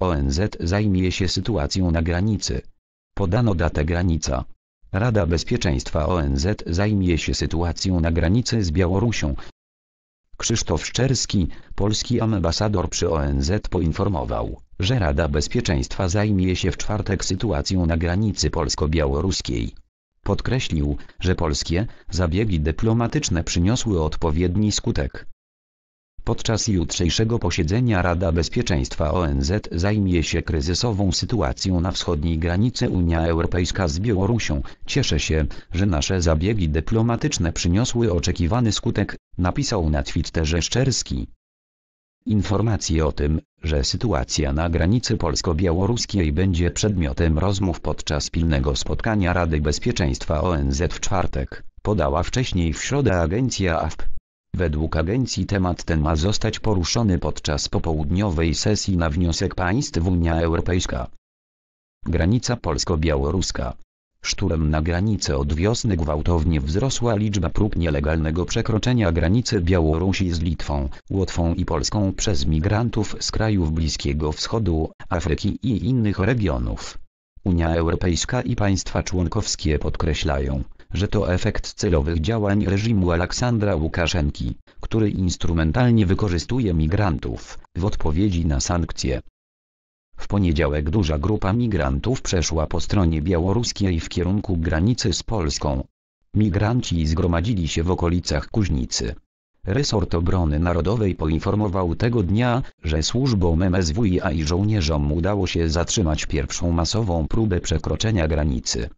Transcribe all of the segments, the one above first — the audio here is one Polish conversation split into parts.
ONZ zajmie się sytuacją na granicy. Podano datę granica. Rada Bezpieczeństwa ONZ zajmie się sytuacją na granicy z Białorusią. Krzysztof Szczerski, polski ambasador przy ONZ poinformował, że Rada Bezpieczeństwa zajmie się w czwartek sytuacją na granicy polsko-białoruskiej. Podkreślił, że polskie zabiegi dyplomatyczne przyniosły odpowiedni skutek. Podczas jutrzejszego posiedzenia Rada Bezpieczeństwa ONZ zajmie się kryzysową sytuacją na wschodniej granicy Unia Europejska z Białorusią. Cieszę się, że nasze zabiegi dyplomatyczne przyniosły oczekiwany skutek, napisał na Twitterze Szczerski. Informacje o tym, że sytuacja na granicy polsko-białoruskiej będzie przedmiotem rozmów podczas pilnego spotkania Rady Bezpieczeństwa ONZ w czwartek, podała wcześniej w środę agencja AFP. Według agencji temat ten ma zostać poruszony podczas popołudniowej sesji na wniosek państw Unia Europejska. Granica polsko-białoruska. Szturem na granicy od wiosny gwałtownie wzrosła liczba prób nielegalnego przekroczenia granicy Białorusi z Litwą, Łotwą i Polską przez migrantów z krajów Bliskiego Wschodu, Afryki i innych regionów. Unia Europejska i państwa członkowskie podkreślają, że to efekt celowych działań reżimu Aleksandra Łukaszenki, który instrumentalnie wykorzystuje migrantów, w odpowiedzi na sankcje. W poniedziałek duża grupa migrantów przeszła po stronie białoruskiej w kierunku granicy z Polską. Migranci zgromadzili się w okolicach Kuźnicy. Resort Obrony Narodowej poinformował tego dnia, że służbom MSWiA i żołnierzom udało się zatrzymać pierwszą masową próbę przekroczenia granicy.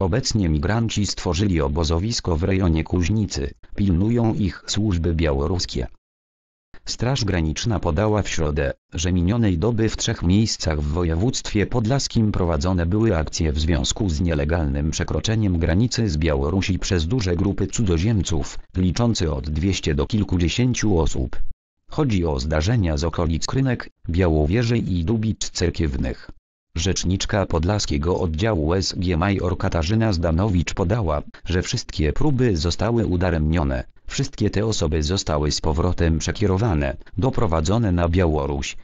Obecnie migranci stworzyli obozowisko w rejonie Kuźnicy, pilnują ich służby białoruskie. Straż Graniczna podała w środę, że minionej doby w trzech miejscach w województwie podlaskim prowadzone były akcje w związku z nielegalnym przekroczeniem granicy z Białorusi przez duże grupy cudzoziemców, liczące od 200 do kilkudziesięciu osób. Chodzi o zdarzenia z okolic Krynek, Białowieży i Dubic Cerkiewnych. Rzeczniczka Podlaskiego Oddziału SG major Katarzyna Zdanowicz podała, że wszystkie próby zostały udaremnione, wszystkie te osoby zostały z powrotem przekierowane, doprowadzone na Białoruś,